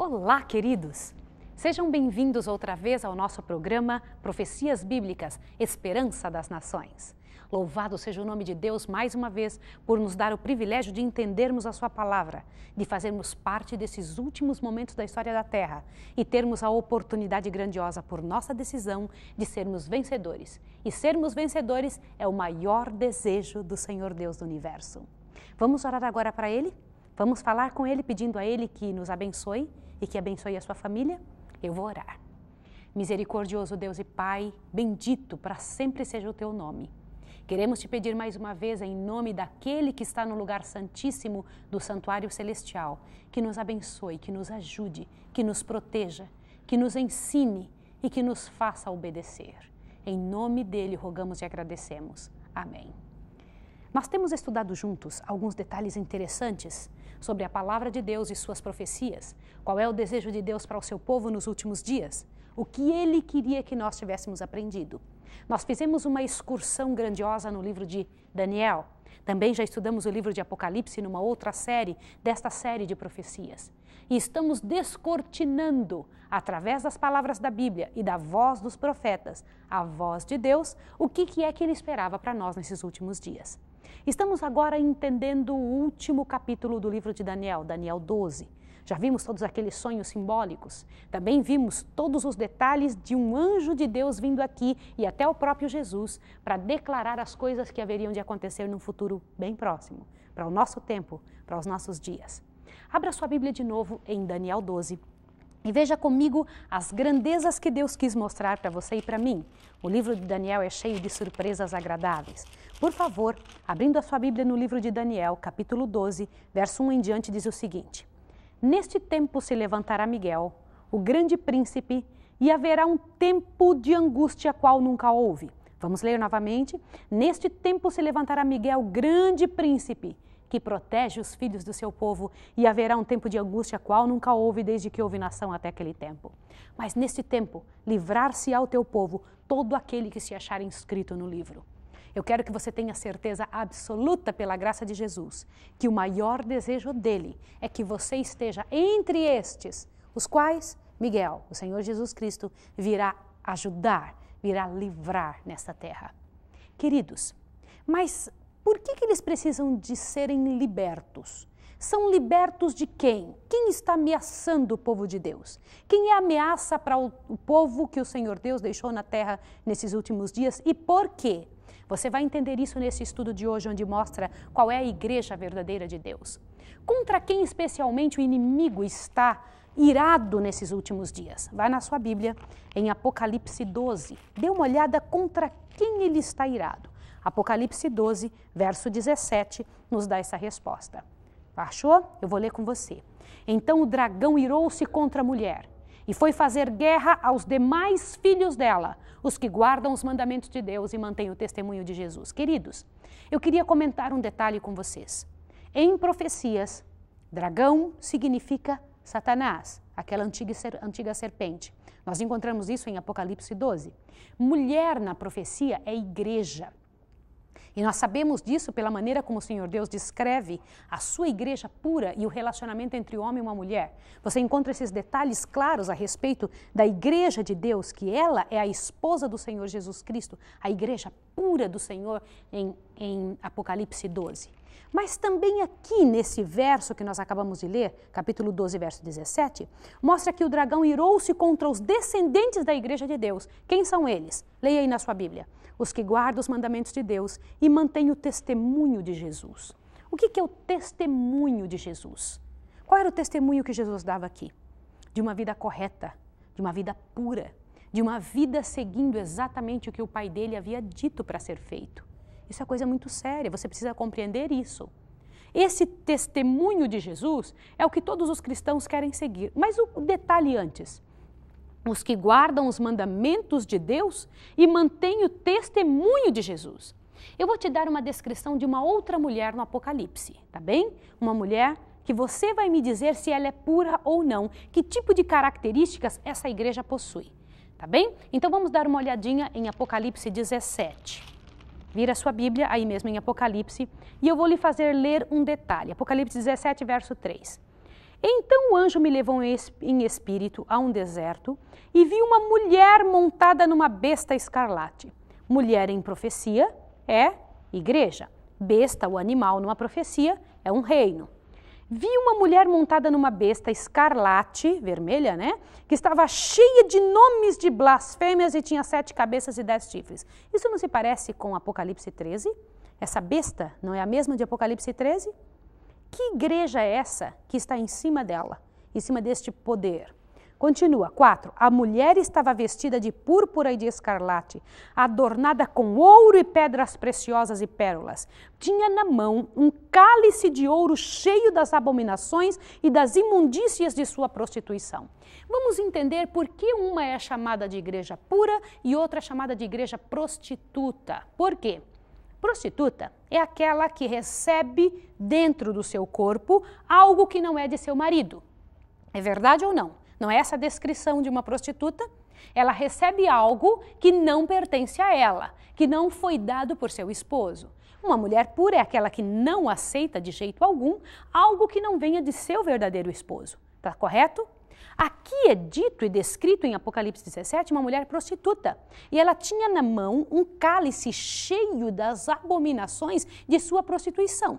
Olá, queridos! Sejam bem-vindos outra vez ao nosso programa Profecias Bíblicas Esperança das Nações. Louvado seja o nome de Deus mais uma vez por nos dar o privilégio de entendermos a Sua palavra, de fazermos parte desses últimos momentos da história da Terra e termos a oportunidade grandiosa por nossa decisão de sermos vencedores. E sermos vencedores é o maior desejo do Senhor Deus do universo. Vamos orar agora para Ele? Vamos falar com Ele pedindo a Ele que nos abençoe e que abençoe a sua família, eu vou orar. Misericordioso Deus e Pai, bendito para sempre seja o teu nome. Queremos te pedir mais uma vez, em nome daquele que está no lugar santíssimo do santuário celestial, que nos abençoe, que nos ajude, que nos proteja, que nos ensine e que nos faça obedecer. Em nome dele rogamos e agradecemos. Amém. Nós temos estudado juntos alguns detalhes interessantes sobre a palavra de Deus e suas profecias, qual é o desejo de Deus para o seu povo nos últimos dias, o que ele queria que nós tivéssemos aprendido. Nós fizemos uma excursão grandiosa no livro de Daniel. Também já estudamos o livro de Apocalipse numa outra série desta série de profecias. E estamos descortinando, através das palavras da Bíblia e da voz dos profetas, a voz de Deus, o que é que ele esperava para nós nesses últimos dias. Estamos agora entendendo o último capítulo do livro de Daniel, Daniel 12. Já vimos todos aqueles sonhos simbólicos. Também vimos todos os detalhes de um anjo de Deus vindo aqui e até o próprio Jesus para declarar as coisas que haveriam de acontecer num futuro bem próximo, para o nosso tempo, para os nossos dias. Abra sua Bíblia de novo em Daniel 12. E veja comigo as grandezas que Deus quis mostrar para você e para mim. O livro de Daniel é cheio de surpresas agradáveis. Por favor, abrindo a sua Bíblia no livro de Daniel, capítulo 12, verso 1 em diante, diz o seguinte: Neste tempo se levantará Miguel, o grande príncipe, e haverá um tempo de angústia qual nunca houve. Vamos ler novamente? Neste tempo se levantará Miguel, grande príncipe que protege os filhos do seu povo, e haverá um tempo de angústia qual nunca houve desde que houve nação até aquele tempo. Mas neste tempo, livrar-se ao teu povo todo aquele que se achar inscrito no livro. Eu quero que você tenha certeza absoluta, pela graça de Jesus, que o maior desejo dele é que você esteja entre estes, os quais Miguel, o Senhor Jesus Cristo, virá ajudar, virá livrar nesta terra. Queridos, mas por que, que eles precisam de serem libertos? São libertos de quem? Quem está ameaçando o povo de Deus? Quem é a ameaça para o povo que o Senhor Deus deixou na terra nesses últimos dias e por quê? Você vai entender isso nesse estudo de hoje, onde mostra qual é a igreja verdadeira de Deus. Contra quem especialmente o inimigo está irado nesses últimos dias? Vai na sua Bíblia, em Apocalipse 12. Dê uma olhada contra quem ele está irado. Apocalipse 12, verso 17, nos dá essa resposta. Achou? Eu vou ler com você. Então o dragão irou-se contra a mulher e foi fazer guerra aos demais filhos dela, os que guardam os mandamentos de Deus e mantêm o testemunho de Jesus. Queridos, eu queria comentar um detalhe com vocês. Em profecias, dragão significa Satanás, aquela antiga, antiga serpente. Nós encontramos isso em Apocalipse 12. Mulher na profecia é igreja. E nós sabemos disso pela maneira como o Senhor Deus descreve a sua igreja pura e o relacionamento entre o homem e uma mulher. Você encontra esses detalhes claros a respeito da igreja de Deus, que ela é a esposa do Senhor Jesus Cristo, a igreja pura do Senhor em, em Apocalipse 12. Mas também aqui nesse verso que nós acabamos de ler, capítulo 12, verso 17, mostra que o dragão irou-se contra os descendentes da igreja de Deus. Quem são eles? Leia aí na sua Bíblia os que guardam os mandamentos de Deus e mantêm o testemunho de Jesus. O que, é o testemunho de Jesus? Qual era o testemunho que Jesus dava aqui? De uma vida correta, de uma vida pura, de uma vida seguindo exatamente o que o pai dele havia dito para ser feito. Isso é coisa muito séria, você precisa compreender isso. Esse testemunho de Jesus é o que todos os cristãos querem seguir. Mas o detalhe antes: os que guardam os mandamentos de Deus e mantêm o testemunho de Jesus. Eu vou te dar uma descrição de uma outra mulher no Apocalipse, tá bem? Uma mulher que você vai me dizer se ela é pura ou não, que tipo de características essa igreja possui, tá bem? Então vamos dar uma olhadinha em Apocalipse 17. Vira sua Bíblia aí mesmo em Apocalipse e eu vou lhe fazer ler um detalhe. Apocalipse 17, verso 3. Então o anjo me levou em espírito a um deserto e vi uma mulher montada numa besta escarlate. Mulher em profecia é igreja. Besta, o animal numa profecia, é um reino. Vi uma mulher montada numa besta escarlate, vermelha, né? Que estava cheia de nomes de blasfêmias e tinha sete cabeças e dez chifres. Isso não se parece com Apocalipse 13? Essa besta não é a mesma de Apocalipse 13? Que igreja é essa que está em cima dela, em cima deste poder? Continua, 4. A mulher estava vestida de púrpura e de escarlate, adornada com ouro e pedras preciosas e pérolas. Tinha na mão um cálice de ouro cheio das abominações e das imundícias de sua prostituição. Vamos entender por que uma é chamada de igreja pura e outra é chamada de igreja prostituta. Por quê? Prostituta é aquela que recebe dentro do seu corpo algo que não é de seu marido. É verdade ou não? Não é essa a descrição de uma prostituta? Ela recebe algo que não pertence a ela, que não foi dado por seu esposo. Uma mulher pura é aquela que não aceita de jeito algum algo que não venha de seu verdadeiro esposo. Está correto? Aqui é dito e descrito em Apocalipse 17 uma mulher prostituta. E ela tinha na mão um cálice cheio das abominações de sua prostituição.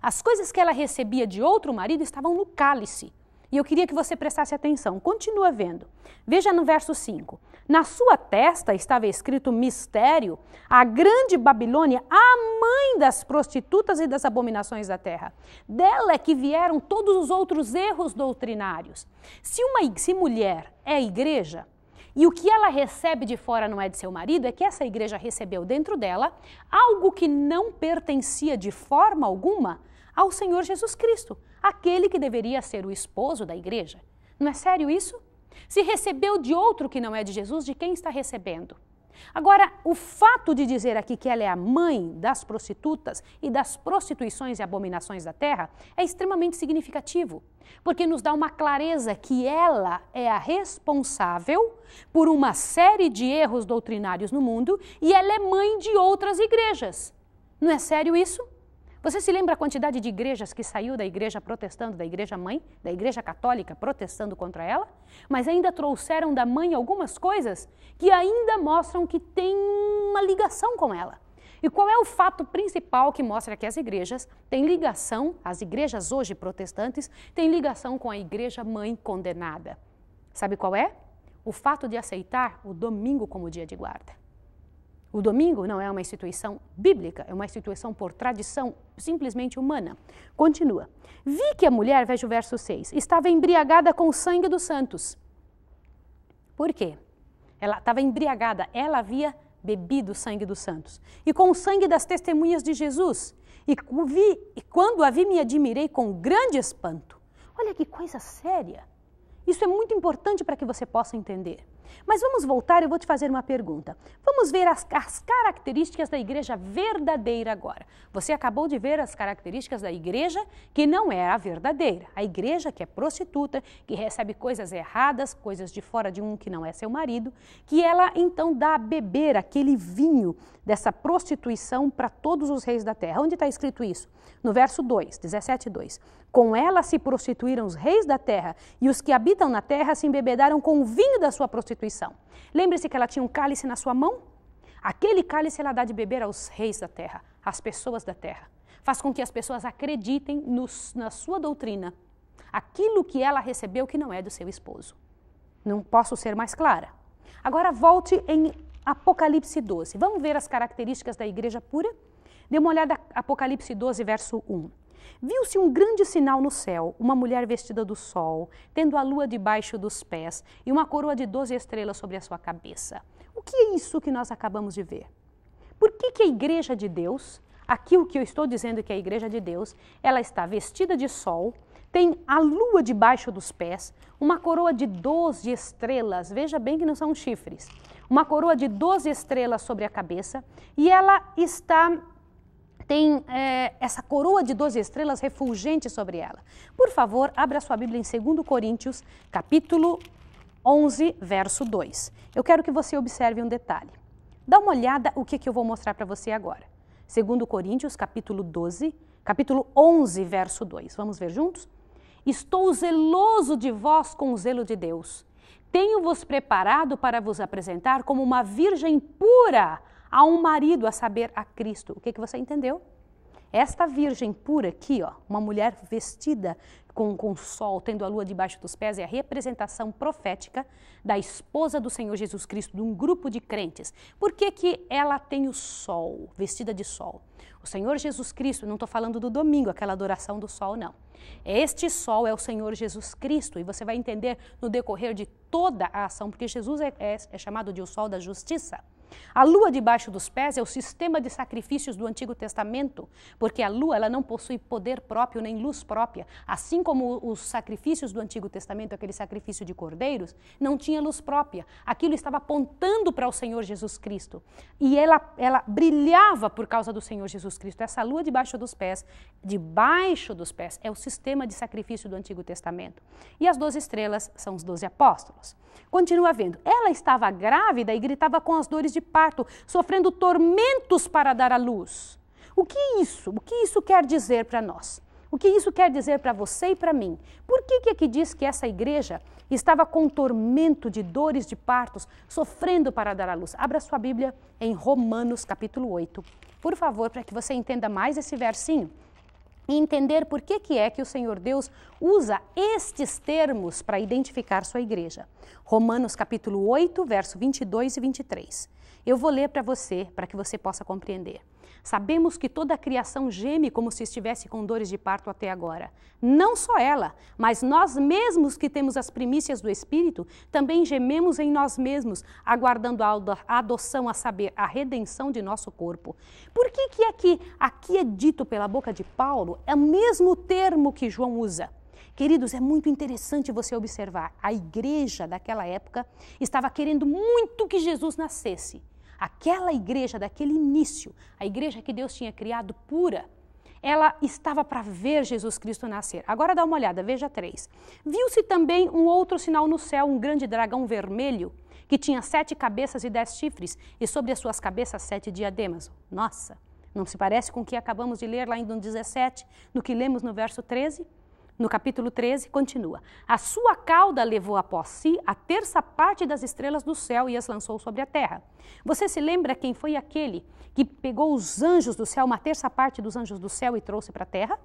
As coisas que ela recebia de outro marido estavam no cálice. E eu queria que você prestasse atenção. Continua vendo. Veja no verso 5. Na sua testa estava escrito mistério, a grande Babilônia, a mãe das prostitutas e das abominações da terra. Dela é que vieram todos os outros erros doutrinários. Se uma se mulher é igreja, e o que ela recebe de fora não é de seu marido, é que essa igreja recebeu dentro dela algo que não pertencia de forma alguma ao Senhor Jesus Cristo aquele que deveria ser o esposo da igreja. Não é sério isso? Se recebeu de outro que não é de Jesus, de quem está recebendo? Agora, o fato de dizer aqui que ela é a mãe das prostitutas e das prostituições e abominações da terra é extremamente significativo, porque nos dá uma clareza que ela é a responsável por uma série de erros doutrinários no mundo e ela é mãe de outras igrejas. Não é sério isso? Você se lembra a quantidade de igrejas que saiu da igreja protestando, da igreja mãe, da igreja católica protestando contra ela? Mas ainda trouxeram da mãe algumas coisas que ainda mostram que tem uma ligação com ela. E qual é o fato principal que mostra que as igrejas têm ligação, as igrejas hoje protestantes, têm ligação com a igreja mãe condenada? Sabe qual é? O fato de aceitar o domingo como dia de guarda. O domingo não é uma instituição bíblica, é uma instituição por tradição simplesmente humana. Continua. Vi que a mulher, veja o verso 6, estava embriagada com o sangue dos santos. Por quê? Ela estava embriagada, ela havia bebido o sangue dos santos. E com o sangue das testemunhas de Jesus. E, vi, e quando a vi, me admirei com grande espanto. Olha que coisa séria! Isso é muito importante para que você possa entender. Mas vamos voltar, eu vou te fazer uma pergunta. Vamos ver as, as características da igreja verdadeira agora. Você acabou de ver as características da igreja que não é a verdadeira. A igreja que é prostituta, que recebe coisas erradas, coisas de fora de um que não é seu marido, que ela então dá a beber aquele vinho dessa prostituição para todos os reis da terra. Onde está escrito isso? No verso 2, 17, 2. Com ela se prostituíram os reis da terra, e os que habitam na terra se embebedaram com o vinho da sua prostituição. Lembre-se que ela tinha um cálice na sua mão? Aquele cálice ela dá de beber aos reis da terra, às pessoas da terra. Faz com que as pessoas acreditem no, na sua doutrina, aquilo que ela recebeu que não é do seu esposo. Não posso ser mais clara. Agora volte em Apocalipse 12. Vamos ver as características da igreja pura? Dê uma olhada Apocalipse 12, verso 1. Viu-se um grande sinal no céu, uma mulher vestida do sol, tendo a lua debaixo dos pés e uma coroa de doze estrelas sobre a sua cabeça. O que é isso que nós acabamos de ver? Por que, que a igreja de Deus, aqui o que eu estou dizendo é que é a igreja de Deus, ela está vestida de sol, tem a lua debaixo dos pés, uma coroa de 12 estrelas, veja bem que não são chifres, uma coroa de 12 estrelas sobre a cabeça, e ela está tem é, essa coroa de 12 estrelas refulgente sobre ela. Por favor, abra sua Bíblia em 2 Coríntios, capítulo 11, verso 2. Eu quero que você observe um detalhe. Dá uma olhada o que, que eu vou mostrar para você agora. 2 Coríntios, capítulo 12, capítulo 11, verso 2. Vamos ver juntos? Estou zeloso de vós com o zelo de Deus. Tenho-vos preparado para vos apresentar como uma virgem pura a um marido, a saber, a Cristo. O que, que você entendeu? Esta virgem pura aqui, ó, uma mulher vestida com, com sol, tendo a lua debaixo dos pés, é a representação profética da esposa do Senhor Jesus Cristo, de um grupo de crentes. Por que, que ela tem o sol, vestida de sol? O Senhor Jesus Cristo, não estou falando do domingo, aquela adoração do sol, não. Este sol é o Senhor Jesus Cristo e você vai entender no decorrer de toda a ação, porque Jesus é, é, é chamado de o sol da justiça. A lua debaixo dos pés é o sistema de sacrifícios do Antigo Testamento, porque a lua ela não possui poder próprio nem luz própria, assim como os sacrifícios do Antigo Testamento, aquele sacrifício de cordeiros, não tinha luz própria. Aquilo estava apontando para o Senhor Jesus Cristo. E ela ela brilhava por causa do Senhor Jesus Cristo. Essa lua debaixo dos pés, debaixo dos pés é o sistema de sacrifício do Antigo Testamento. E as doze estrelas são os doze apóstolos. Continua vendo. Ela estava grávida e gritava com as dores de parto, sofrendo tormentos para dar à luz. O que isso? O que isso quer dizer para nós? O que isso quer dizer para você e para mim? Por que, que aqui diz que essa igreja estava com tormento de dores de partos, sofrendo para dar à luz? Abra sua Bíblia em Romanos capítulo 8, por favor, para que você entenda mais esse versinho e entender por que, que é que o Senhor Deus usa estes termos para identificar sua igreja. Romanos capítulo 8, verso 22 e 23. Eu vou ler para você, para que você possa compreender. Sabemos que toda a criação geme como se estivesse com dores de parto até agora. Não só ela, mas nós mesmos que temos as primícias do Espírito, também gememos em nós mesmos, aguardando a adoção, a saber, a redenção de nosso corpo. Por que, que aqui, aqui é dito pela boca de Paulo, é o mesmo termo que João usa? Queridos, é muito interessante você observar. A igreja daquela época estava querendo muito que Jesus nascesse. Aquela igreja daquele início, a igreja que Deus tinha criado pura, ela estava para ver Jesus Cristo nascer. Agora dá uma olhada, veja três. Viu-se também um outro sinal no céu, um grande dragão vermelho, que tinha sete cabeças e dez chifres, e sobre as suas cabeças sete diademas. Nossa, não se parece com o que acabamos de ler lá em 17, no que lemos no verso 13? No capítulo 13, continua: A sua cauda levou após si a terça parte das estrelas do céu e as lançou sobre a terra. Você se lembra quem foi aquele que pegou os anjos do céu, uma terça parte dos anjos do céu, e trouxe para a terra?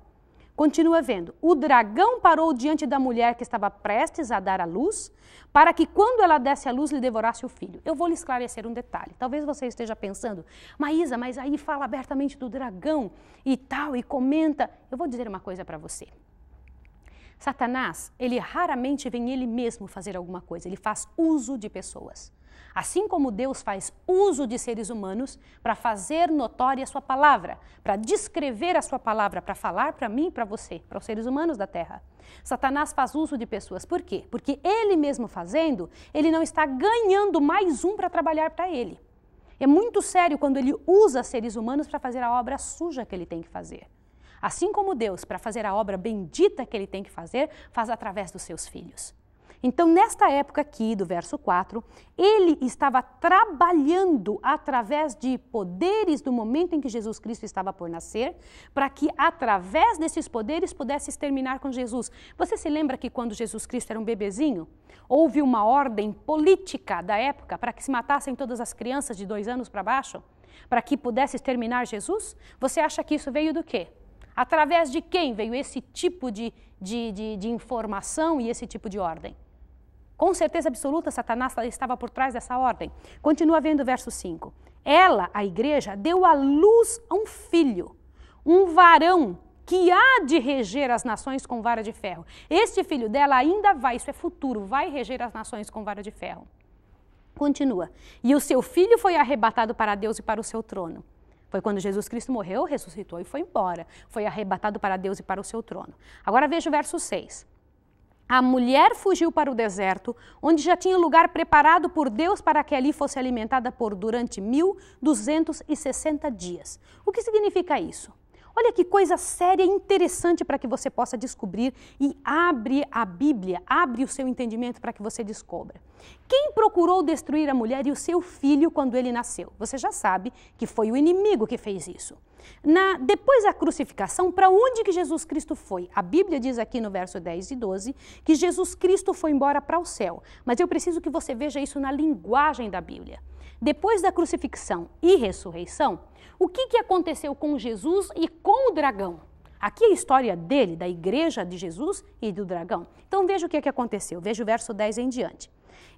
Continua vendo. O dragão parou diante da mulher que estava prestes a dar à luz, para que quando ela desse à luz lhe devorasse o filho. Eu vou lhe esclarecer um detalhe. Talvez você esteja pensando, Maísa, mas aí fala abertamente do dragão e tal, e comenta. Eu vou dizer uma coisa para você. Satanás, ele raramente vem ele mesmo fazer alguma coisa, ele faz uso de pessoas. Assim como Deus faz uso de seres humanos para fazer notória a sua palavra, para descrever a sua palavra, para falar para mim, para você, para os seres humanos da terra. Satanás faz uso de pessoas. Por quê? Porque ele mesmo fazendo, ele não está ganhando mais um para trabalhar para ele. É muito sério quando ele usa seres humanos para fazer a obra suja que ele tem que fazer. Assim como Deus, para fazer a obra bendita que ele tem que fazer, faz através dos seus filhos. Então, nesta época aqui do verso 4, ele estava trabalhando através de poderes do momento em que Jesus Cristo estava por nascer, para que através desses poderes pudesse exterminar com Jesus. Você se lembra que quando Jesus Cristo era um bebezinho, houve uma ordem política da época para que se matassem todas as crianças de dois anos para baixo? Para que pudesse exterminar Jesus? Você acha que isso veio do quê? Através de quem veio esse tipo de, de, de, de informação e esse tipo de ordem? Com certeza absoluta, Satanás estava por trás dessa ordem. Continua vendo o verso 5. Ela, a igreja, deu à luz a um filho, um varão que há de reger as nações com vara de ferro. Este filho dela ainda vai, isso é futuro, vai reger as nações com vara de ferro. Continua. E o seu filho foi arrebatado para Deus e para o seu trono. Foi quando Jesus Cristo morreu, ressuscitou e foi embora. Foi arrebatado para Deus e para o seu trono. Agora veja o verso 6. A mulher fugiu para o deserto, onde já tinha lugar preparado por Deus para que ali fosse alimentada por durante 1260 dias. O que significa isso? Olha que coisa séria e interessante para que você possa descobrir e abre a Bíblia, abre o seu entendimento para que você descubra. Quem procurou destruir a mulher e o seu filho quando ele nasceu? Você já sabe que foi o inimigo que fez isso. Na, depois da crucificação, para onde que Jesus Cristo foi? A Bíblia diz aqui no verso 10 e 12 que Jesus Cristo foi embora para o céu. Mas eu preciso que você veja isso na linguagem da Bíblia depois da crucifixão e ressurreição, o que, que aconteceu com Jesus e com o dragão? Aqui é a história dele, da igreja de Jesus e do dragão. Então veja o que, é que aconteceu, veja o verso 10 em diante.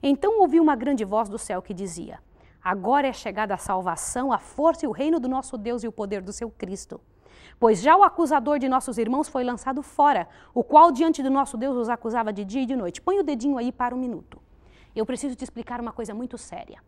Então ouvi uma grande voz do céu que dizia: Agora é chegada a salvação, a força e o reino do nosso Deus e o poder do seu Cristo. Pois já o acusador de nossos irmãos foi lançado fora, o qual diante do nosso Deus os acusava de dia e de noite. Põe o dedinho aí para um minuto. Eu preciso te explicar uma coisa muito séria.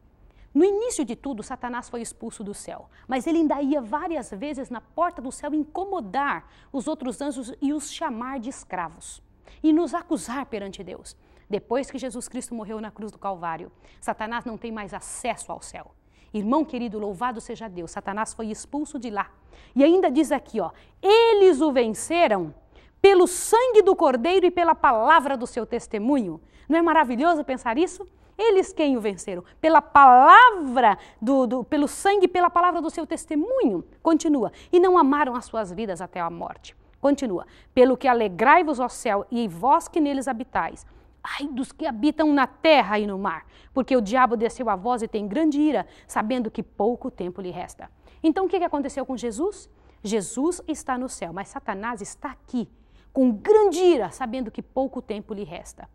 No início de tudo, Satanás foi expulso do céu, mas ele ainda ia várias vezes na porta do céu incomodar os outros anjos e os chamar de escravos e nos acusar perante Deus. Depois que Jesus Cristo morreu na cruz do Calvário, Satanás não tem mais acesso ao céu. Irmão querido, louvado seja Deus, Satanás foi expulso de lá. E ainda diz aqui, ó, eles o venceram pelo sangue do Cordeiro e pela palavra do seu testemunho. Não é maravilhoso pensar isso? eles quem o venceram? Pela palavra, do, do, pelo sangue, pela palavra do seu testemunho. Continua. E não amaram as suas vidas até a morte. Continua. Pelo que alegrai-vos, ao céu, e vós que neles habitais. Ai dos que habitam na terra e no mar, porque o diabo desceu a voz e tem grande ira, sabendo que pouco tempo lhe resta. Então o que aconteceu com Jesus? Jesus está no céu, mas Satanás está aqui, com grande ira, sabendo que pouco tempo lhe resta.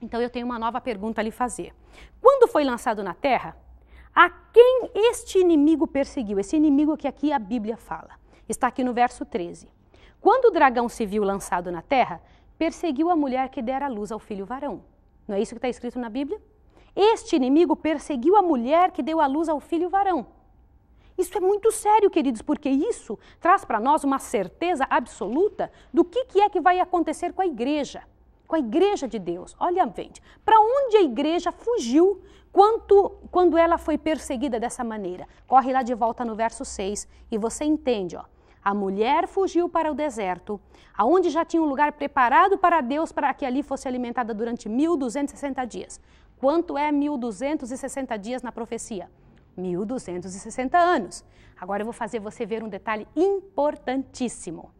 Então eu tenho uma nova pergunta a lhe fazer. Quando foi lançado na terra, a quem este inimigo perseguiu? Esse inimigo que aqui a Bíblia fala. Está aqui no verso 13. Quando o dragão se viu lançado na terra, perseguiu a mulher que dera luz ao filho varão. Não é isso que está escrito na Bíblia? Este inimigo perseguiu a mulher que deu à luz ao filho varão. Isso é muito sério, queridos, porque isso traz para nós uma certeza absoluta do que, que é que vai acontecer com a igreja com a igreja de Deus. Olha, gente, para onde a igreja fugiu quanto, quando ela foi perseguida dessa maneira? Corre lá de volta no verso 6 e você entende, ó. A mulher fugiu para o deserto, aonde já tinha um lugar preparado para Deus para que ali fosse alimentada durante 1260 dias. Quanto é 1260 dias na profecia? 1260 anos. Agora eu vou fazer você ver um detalhe importantíssimo.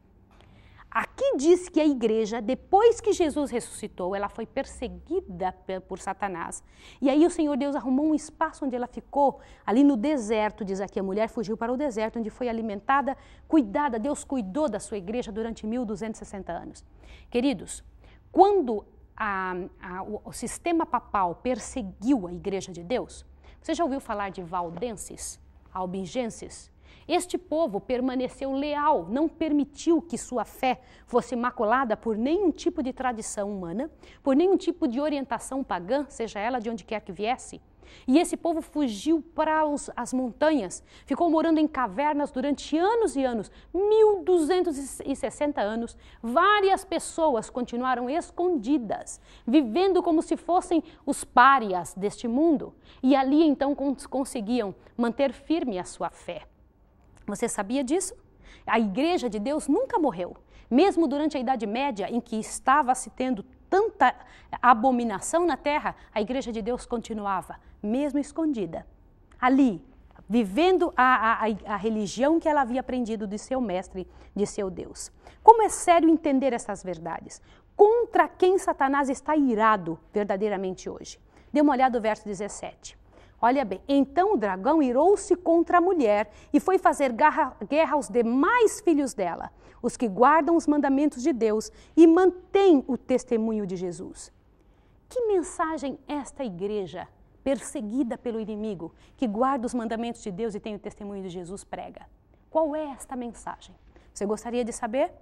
Aqui diz que a igreja, depois que Jesus ressuscitou, ela foi perseguida por Satanás. E aí o Senhor Deus arrumou um espaço onde ela ficou, ali no deserto, diz aqui. A mulher fugiu para o deserto, onde foi alimentada, cuidada. Deus cuidou da sua igreja durante 1260 anos. Queridos, quando a, a, o, o sistema papal perseguiu a igreja de Deus, você já ouviu falar de valdenses, albigenses, este povo permaneceu leal, não permitiu que sua fé fosse maculada por nenhum tipo de tradição humana, por nenhum tipo de orientação pagã, seja ela de onde quer que viesse. E esse povo fugiu para os, as montanhas, ficou morando em cavernas durante anos e anos 1260 anos. Várias pessoas continuaram escondidas, vivendo como se fossem os párias deste mundo. E ali então conseguiam manter firme a sua fé. Você sabia disso? A Igreja de Deus nunca morreu. Mesmo durante a Idade Média, em que estava se tendo tanta abominação na terra, a Igreja de Deus continuava, mesmo escondida. Ali, vivendo a, a, a, religião que ela havia aprendido de seu mestre, de seu Deus. Como é sério entender essas verdades? Contra quem Satanás está irado verdadeiramente hoje? Dê uma olhada no verso 17. Olha bem, então o dragão irou-se contra a mulher e foi fazer guerra aos demais filhos dela, os que guardam os mandamentos de Deus e mantêm o testemunho de Jesus. Que mensagem esta igreja, perseguida pelo inimigo, que guarda os mandamentos de Deus e tem o testemunho de Jesus, prega? Qual é esta mensagem? Você gostaria de saber?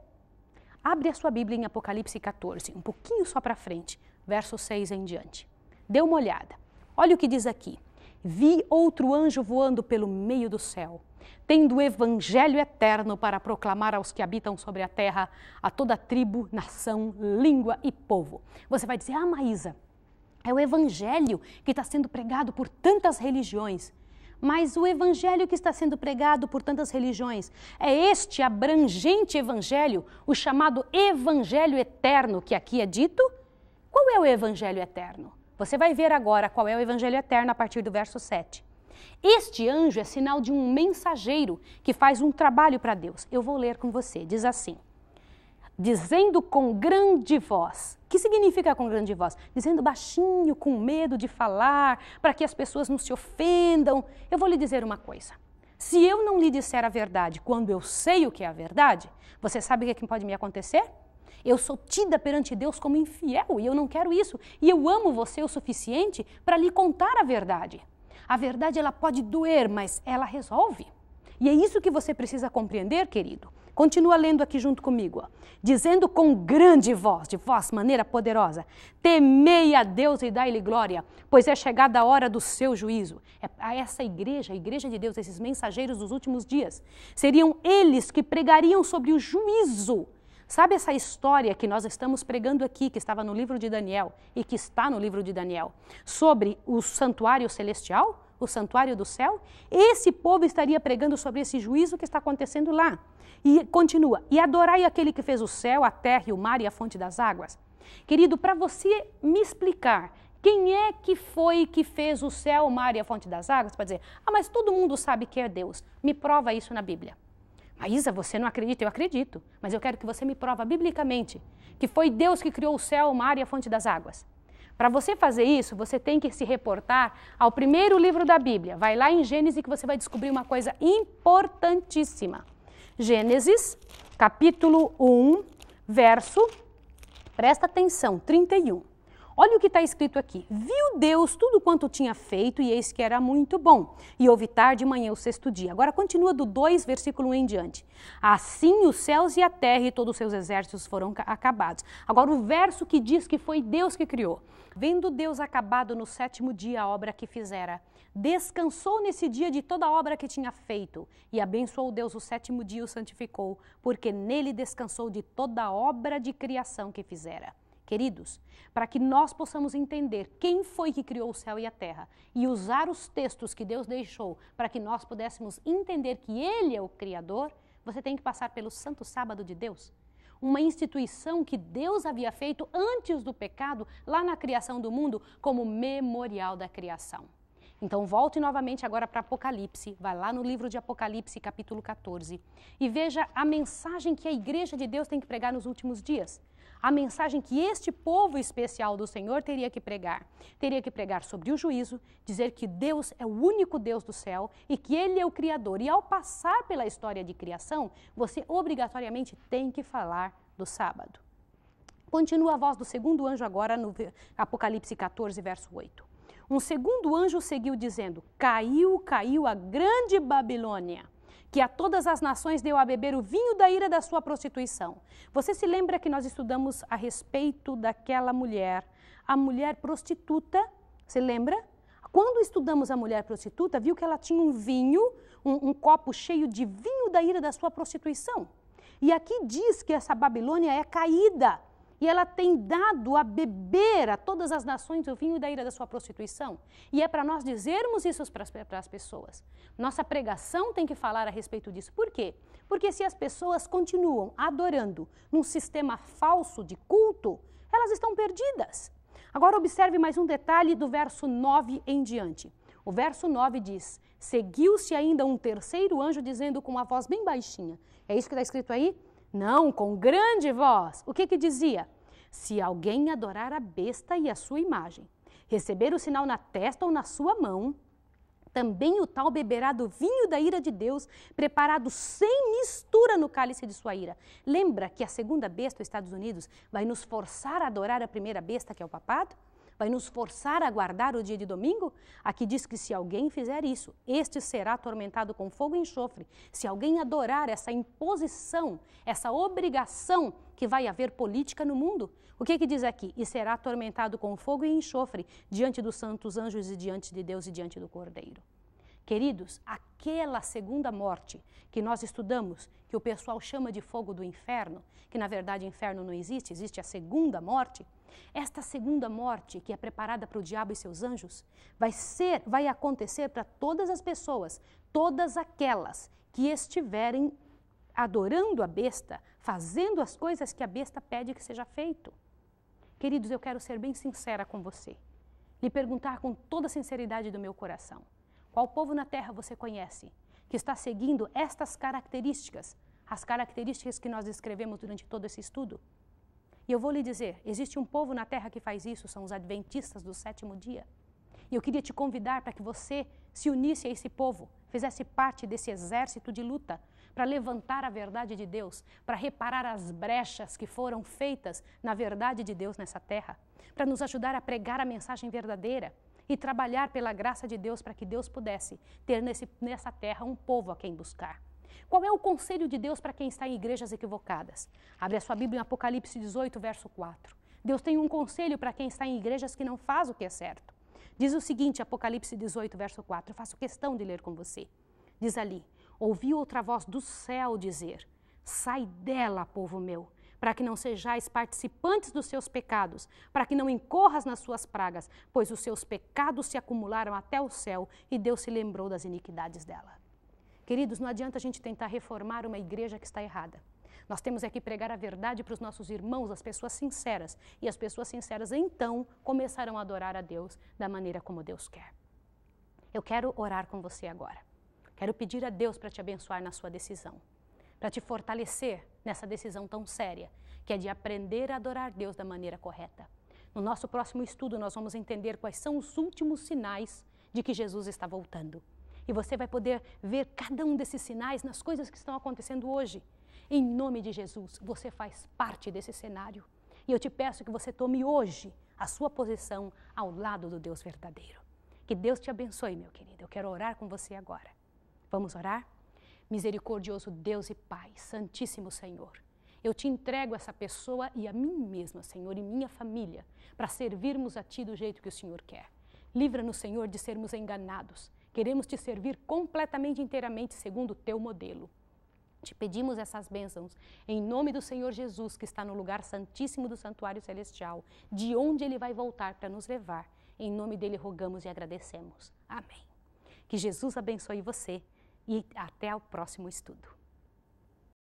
Abre a sua Bíblia em Apocalipse 14, um pouquinho só para frente, verso 6 em diante. Dê uma olhada. Olha o que diz aqui vi outro anjo voando pelo meio do céu, tendo o evangelho eterno para proclamar aos que habitam sobre a terra, a toda tribo, nação, língua e povo. Você vai dizer, ah, Maísa, é o evangelho que está sendo pregado por tantas religiões. Mas o evangelho que está sendo pregado por tantas religiões é este abrangente evangelho, o chamado evangelho eterno que aqui é dito? Qual é o evangelho eterno? Você vai ver agora qual é o evangelho eterno a partir do verso 7. Este anjo é sinal de um mensageiro que faz um trabalho para Deus. Eu vou ler com você. Diz assim: Dizendo com grande voz. que significa com grande voz? Dizendo baixinho, com medo de falar, para que as pessoas não se ofendam. Eu vou lhe dizer uma coisa. Se eu não lhe disser a verdade quando eu sei o que é a verdade, você sabe o que, é que pode me acontecer? Eu sou tida perante Deus como infiel e eu não quero isso. E eu amo você o suficiente para lhe contar a verdade. A verdade ela pode doer, mas ela resolve. E é isso que você precisa compreender, querido. Continua lendo aqui junto comigo. Ó. Dizendo com grande voz, de voz maneira poderosa: Temei a Deus e dai-lhe glória, pois é chegada a hora do seu juízo. É a essa igreja, a igreja de Deus, esses mensageiros dos últimos dias, seriam eles que pregariam sobre o juízo Sabe essa história que nós estamos pregando aqui, que estava no livro de Daniel e que está no livro de Daniel, sobre o santuário celestial, o santuário do céu? Esse povo estaria pregando sobre esse juízo que está acontecendo lá. E continua: E adorai aquele que fez o céu, a terra e o mar e a fonte das águas. Querido, para você me explicar quem é que foi que fez o céu, o mar e a fonte das águas? Para dizer, ah, mas todo mundo sabe que é Deus. Me prova isso na Bíblia. Ah, Isa, você não acredita? Eu acredito, mas eu quero que você me prova biblicamente que foi Deus que criou o céu, o mar e a fonte das águas. Para você fazer isso, você tem que se reportar ao primeiro livro da Bíblia. Vai lá em Gênesis que você vai descobrir uma coisa importantíssima. Gênesis, capítulo 1, verso, presta atenção, 31. Olha o que está escrito aqui. Viu Deus tudo quanto tinha feito, e eis que era muito bom. E houve tarde e manhã o sexto dia. Agora continua do 2, versículo 1 em diante. Assim os céus e a terra e todos os seus exércitos foram acabados. Agora o verso que diz que foi Deus que criou. Vendo Deus acabado no sétimo dia a obra que fizera, descansou nesse dia de toda a obra que tinha feito, e abençoou Deus o sétimo dia e o santificou, porque nele descansou de toda a obra de criação que fizera. Queridos, para que nós possamos entender quem foi que criou o céu e a terra e usar os textos que Deus deixou para que nós pudéssemos entender que Ele é o Criador, você tem que passar pelo Santo Sábado de Deus. Uma instituição que Deus havia feito antes do pecado, lá na criação do mundo, como memorial da criação. Então volte novamente agora para Apocalipse, vai lá no livro de Apocalipse, capítulo 14, e veja a mensagem que a igreja de Deus tem que pregar nos últimos dias a mensagem que este povo especial do Senhor teria que pregar. Teria que pregar sobre o juízo, dizer que Deus é o único Deus do céu e que Ele é o Criador. E ao passar pela história de criação, você obrigatoriamente tem que falar do sábado. Continua a voz do segundo anjo agora no Apocalipse 14, verso 8. Um segundo anjo seguiu dizendo: Caiu, caiu a grande Babilônia que a todas as nações deu a beber o vinho da ira da sua prostituição. Você se lembra que nós estudamos a respeito daquela mulher, a mulher prostituta? Você lembra? Quando estudamos a mulher prostituta, viu que ela tinha um vinho, um, um copo cheio de vinho da ira da sua prostituição. E aqui diz que essa Babilônia é caída e ela tem dado a beber a todas as nações o vinho da ira da sua prostituição. E é para nós dizermos isso para as pessoas. Nossa pregação tem que falar a respeito disso. Por quê? Porque se as pessoas continuam adorando num sistema falso de culto, elas estão perdidas. Agora observe mais um detalhe do verso 9 em diante. O verso 9 diz: Seguiu-se ainda um terceiro anjo, dizendo com uma voz bem baixinha. É isso que está escrito aí? Não, com grande voz. O que que dizia? Se alguém adorar a besta e a sua imagem, receber o sinal na testa ou na sua mão, também o tal beberá do vinho da ira de Deus, preparado sem mistura no cálice de sua ira. Lembra que a segunda besta, os Estados Unidos, vai nos forçar a adorar a primeira besta, que é o papado? vai nos forçar a guardar o dia de domingo? Aqui diz que se alguém fizer isso, este será atormentado com fogo e enxofre. Se alguém adorar essa imposição, essa obrigação que vai haver política no mundo, o que, é que diz aqui? E será atormentado com fogo e enxofre diante dos santos anjos e diante de Deus e diante do Cordeiro. Queridos, aquela segunda morte que nós estudamos, que o pessoal chama de fogo do inferno, que na verdade inferno não existe, existe a segunda morte. Esta segunda morte, que é preparada para o diabo e seus anjos, vai ser, vai acontecer para todas as pessoas, todas aquelas que estiverem adorando a besta, fazendo as coisas que a besta pede que seja feito. Queridos, eu quero ser bem sincera com você. Lhe perguntar com toda a sinceridade do meu coração: qual povo na terra você conhece que está seguindo estas características, as características que nós descrevemos durante todo esse estudo? E eu vou lhe dizer: existe um povo na terra que faz isso, são os adventistas do sétimo dia. E eu queria te convidar para que você se unisse a esse povo, fizesse parte desse exército de luta para levantar a verdade de Deus, para reparar as brechas que foram feitas na verdade de Deus nessa terra, para nos ajudar a pregar a mensagem verdadeira e trabalhar pela graça de Deus para que Deus pudesse ter nesse, nessa terra um povo a quem buscar. Qual é o conselho de Deus para quem está em igrejas equivocadas? Abre a sua Bíblia em Apocalipse 18, verso 4. Deus tem um conselho para quem está em igrejas que não faz o que é certo. Diz o seguinte, Apocalipse 18, verso 4, Eu faço questão de ler com você. Diz ali: Ouvi outra voz do céu dizer: Sai dela, povo meu, para que não sejais participantes dos seus pecados, para que não incorras nas suas pragas, pois os seus pecados se acumularam até o céu e Deus se lembrou das iniquidades dela. Queridos, não adianta a gente tentar reformar uma igreja que está errada. Nós temos é que pregar a verdade para os nossos irmãos, as pessoas sinceras. E as pessoas sinceras então começarão a adorar a Deus da maneira como Deus quer. Eu quero orar com você agora. Quero pedir a Deus para te abençoar na sua decisão, para te fortalecer nessa decisão tão séria, que é de aprender a adorar Deus da maneira correta. No nosso próximo estudo, nós vamos entender quais são os últimos sinais de que Jesus está voltando. E você vai poder ver cada um desses sinais nas coisas que estão acontecendo hoje. Em nome de Jesus, você faz parte desse cenário. E eu te peço que você tome hoje a sua posição ao lado do Deus verdadeiro. Que Deus te abençoe, meu querido. Eu quero orar com você agora. Vamos orar? Misericordioso Deus e Pai, Santíssimo Senhor. Eu te entrego essa pessoa e a mim mesma, Senhor, e minha família, para servirmos a Ti do jeito que o Senhor quer. Livra-nos, Senhor, de sermos enganados, Queremos te servir completamente, inteiramente, segundo o teu modelo. Te pedimos essas bênçãos em nome do Senhor Jesus, que está no lugar santíssimo do santuário celestial, de onde ele vai voltar para nos levar. Em nome dele rogamos e agradecemos. Amém. Que Jesus abençoe você e até o próximo estudo.